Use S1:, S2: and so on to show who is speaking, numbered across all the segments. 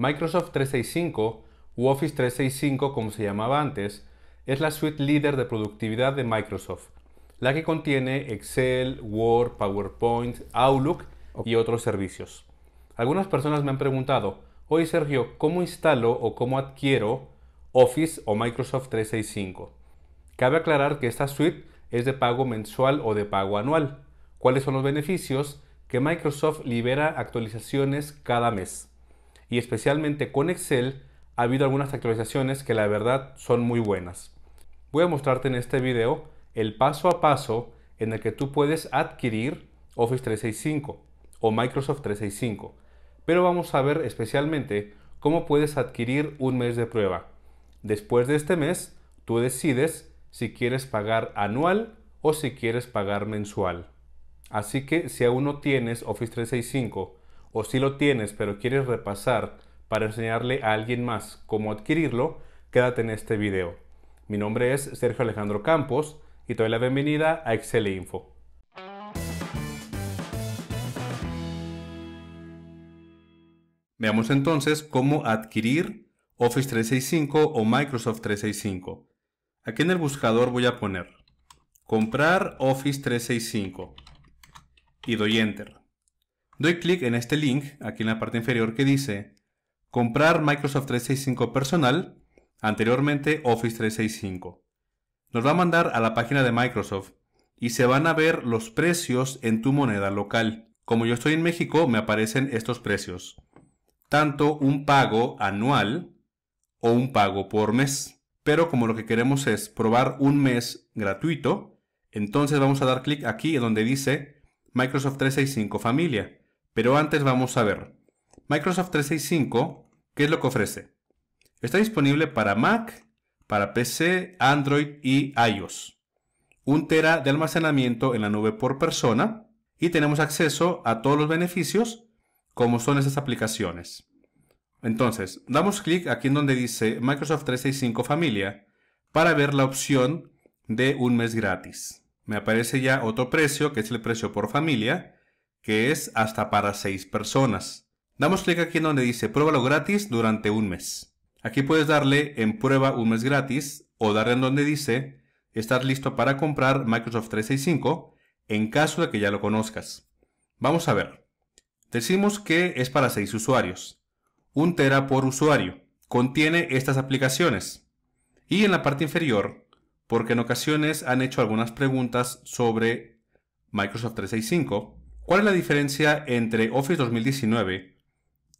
S1: Microsoft 365 u Office 365 como se llamaba antes, es la suite líder de productividad de Microsoft, la que contiene Excel, Word, PowerPoint, Outlook y otros servicios. Algunas personas me han preguntado, oye Sergio, ¿cómo instalo o cómo adquiero Office o Microsoft 365? Cabe aclarar que esta suite es de pago mensual o de pago anual. ¿Cuáles son los beneficios? Que Microsoft libera actualizaciones cada mes y especialmente con Excel ha habido algunas actualizaciones que la verdad son muy buenas. Voy a mostrarte en este video el paso a paso en el que tú puedes adquirir Office 365 o Microsoft 365, pero vamos a ver especialmente cómo puedes adquirir un mes de prueba. Después de este mes, tú decides si quieres pagar anual o si quieres pagar mensual. Así que si aún no tienes Office 365 o si lo tienes pero quieres repasar para enseñarle a alguien más cómo adquirirlo, quédate en este video. Mi nombre es Sergio Alejandro Campos y te doy la bienvenida a Excel Info. Veamos entonces cómo adquirir Office 365 o Microsoft 365. Aquí en el buscador voy a poner comprar Office 365 y doy enter. Doy clic en este link, aquí en la parte inferior que dice Comprar Microsoft 365 personal, anteriormente Office 365. Nos va a mandar a la página de Microsoft y se van a ver los precios en tu moneda local. Como yo estoy en México, me aparecen estos precios. Tanto un pago anual o un pago por mes. Pero como lo que queremos es probar un mes gratuito, entonces vamos a dar clic aquí donde dice Microsoft 365 Familia. Pero antes vamos a ver Microsoft 365, ¿qué es lo que ofrece? Está disponible para Mac, para PC, Android y iOS. Un tera de almacenamiento en la nube por persona y tenemos acceso a todos los beneficios como son esas aplicaciones. Entonces, damos clic aquí en donde dice Microsoft 365 Familia para ver la opción de un mes gratis. Me aparece ya otro precio, que es el precio por familia, que es hasta para 6 personas. Damos clic aquí en donde dice pruébalo gratis durante un mes. Aquí puedes darle en prueba un mes gratis o darle en donde dice Estar listo para comprar Microsoft 365 en caso de que ya lo conozcas. Vamos a ver. Decimos que es para 6 usuarios. un tera por usuario. Contiene estas aplicaciones. Y en la parte inferior, porque en ocasiones han hecho algunas preguntas sobre Microsoft 365, ¿Cuál es la diferencia entre Office 2019,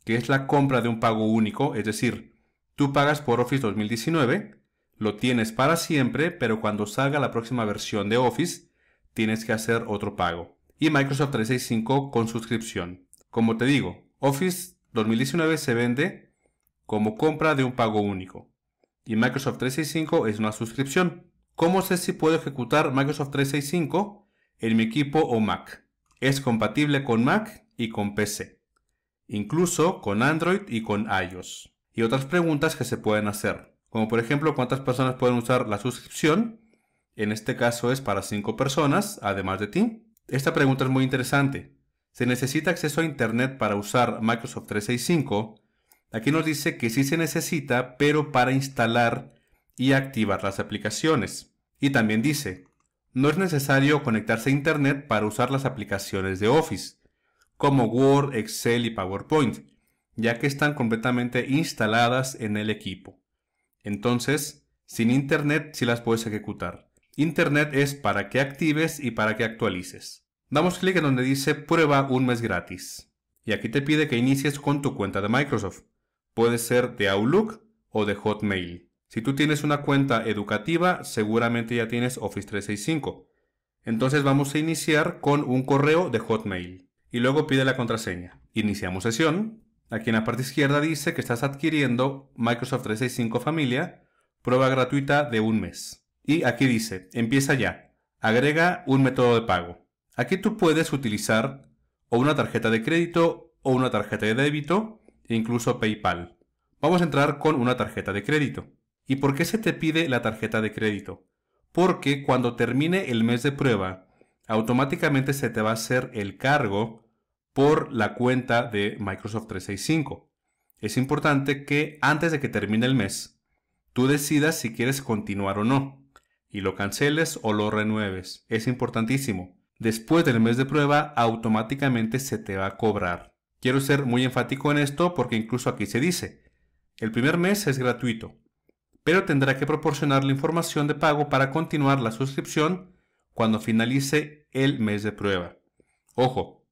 S1: que es la compra de un pago único, es decir, tú pagas por Office 2019, lo tienes para siempre, pero cuando salga la próxima versión de Office, tienes que hacer otro pago? Y Microsoft 365 con suscripción. Como te digo, Office 2019 se vende como compra de un pago único y Microsoft 365 es una suscripción. ¿Cómo sé si puedo ejecutar Microsoft 365 en mi equipo o Mac? Es compatible con Mac y con PC, incluso con Android y con iOS. Y otras preguntas que se pueden hacer, como por ejemplo cuántas personas pueden usar la suscripción. En este caso es para 5 personas, además de ti. Esta pregunta es muy interesante. ¿Se necesita acceso a Internet para usar Microsoft 365? Aquí nos dice que sí se necesita, pero para instalar y activar las aplicaciones. Y también dice, no es necesario conectarse a Internet para usar las aplicaciones de Office, como Word, Excel y PowerPoint, ya que están completamente instaladas en el equipo. Entonces, sin Internet sí las puedes ejecutar. Internet es para que actives y para que actualices. Damos clic en donde dice prueba un mes gratis. Y aquí te pide que inicies con tu cuenta de Microsoft. Puede ser de Outlook o de Hotmail. Si tú tienes una cuenta educativa, seguramente ya tienes Office 365. Entonces vamos a iniciar con un correo de Hotmail y luego pide la contraseña. Iniciamos sesión. Aquí en la parte izquierda dice que estás adquiriendo Microsoft 365 Familia, prueba gratuita de un mes. Y aquí dice, empieza ya, agrega un método de pago. Aquí tú puedes utilizar o una tarjeta de crédito o una tarjeta de débito, e incluso PayPal. Vamos a entrar con una tarjeta de crédito. ¿Y por qué se te pide la tarjeta de crédito? Porque cuando termine el mes de prueba, automáticamente se te va a hacer el cargo por la cuenta de Microsoft 365. Es importante que antes de que termine el mes, tú decidas si quieres continuar o no, y lo canceles o lo renueves. Es importantísimo. Después del mes de prueba, automáticamente se te va a cobrar. Quiero ser muy enfático en esto porque incluso aquí se dice, el primer mes es gratuito, pero tendrá que proporcionar la información de pago para continuar la suscripción cuando finalice el mes de prueba. Ojo,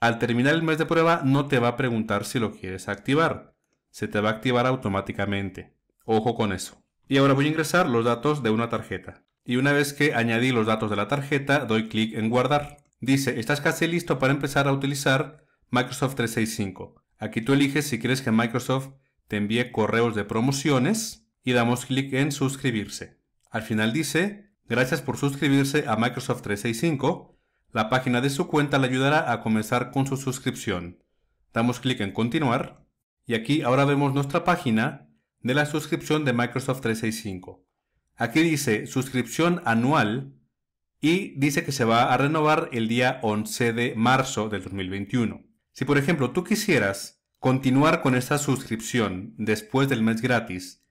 S1: al terminar el mes de prueba no te va a preguntar si lo quieres activar, se te va a activar automáticamente. Ojo con eso. Y ahora voy a ingresar los datos de una tarjeta. Y una vez que añadí los datos de la tarjeta, doy clic en guardar. Dice, estás casi listo para empezar a utilizar Microsoft 365. Aquí tú eliges si quieres que Microsoft te envíe correos de promociones y damos clic en suscribirse. Al final dice, gracias por suscribirse a Microsoft 365, la página de su cuenta le ayudará a comenzar con su suscripción. Damos clic en continuar y aquí ahora vemos nuestra página de la suscripción de Microsoft 365. Aquí dice suscripción anual y dice que se va a renovar el día 11 de marzo del 2021. Si por ejemplo tú quisieras continuar con esta suscripción después del mes gratis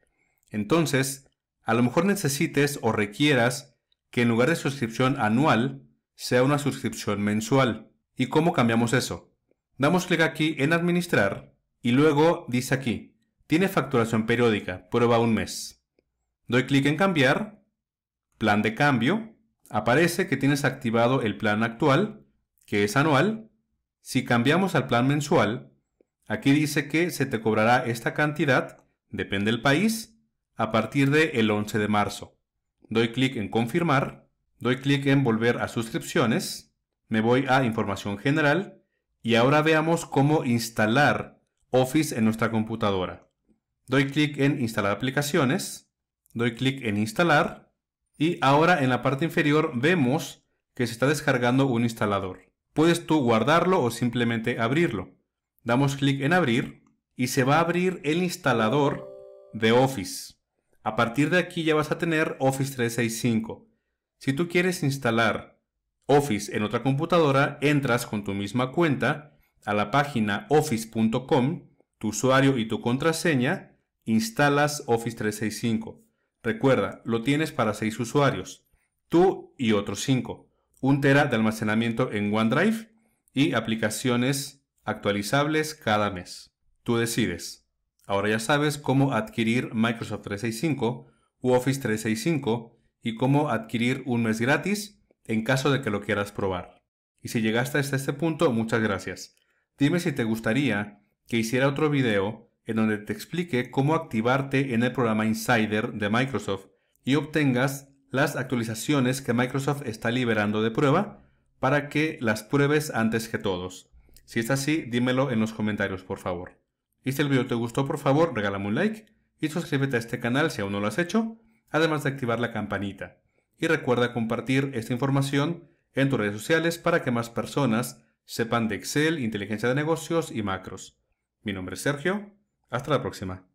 S1: entonces, a lo mejor necesites o requieras que en lugar de suscripción anual sea una suscripción mensual. ¿Y cómo cambiamos eso? Damos clic aquí en Administrar y luego dice aquí, tiene facturación periódica, prueba un mes. Doy clic en Cambiar, Plan de cambio, aparece que tienes activado el plan actual, que es anual. Si cambiamos al plan mensual, aquí dice que se te cobrará esta cantidad, depende del país, a partir del el 11 de marzo. Doy clic en confirmar, doy clic en volver a suscripciones, me voy a información general y ahora veamos cómo instalar Office en nuestra computadora. Doy clic en instalar aplicaciones, doy clic en instalar y ahora en la parte inferior vemos que se está descargando un instalador. Puedes tú guardarlo o simplemente abrirlo. Damos clic en abrir y se va a abrir el instalador de Office. A partir de aquí ya vas a tener Office 365. Si tú quieres instalar Office en otra computadora, entras con tu misma cuenta a la página office.com, tu usuario y tu contraseña, instalas Office 365. Recuerda, lo tienes para 6 usuarios, tú y otros 5, Un tera de almacenamiento en OneDrive y aplicaciones actualizables cada mes. Tú decides. Ahora ya sabes cómo adquirir Microsoft 365 u Office 365 y cómo adquirir un mes gratis en caso de que lo quieras probar. Y si llegaste hasta este punto, muchas gracias. Dime si te gustaría que hiciera otro video en donde te explique cómo activarte en el programa Insider de Microsoft y obtengas las actualizaciones que Microsoft está liberando de prueba para que las pruebes antes que todos. Si es así, dímelo en los comentarios, por favor. Y si el video te gustó, por favor, regálame un like y suscríbete a este canal si aún no lo has hecho, además de activar la campanita. Y recuerda compartir esta información en tus redes sociales para que más personas sepan de Excel, inteligencia de negocios y macros. Mi nombre es Sergio. Hasta la próxima.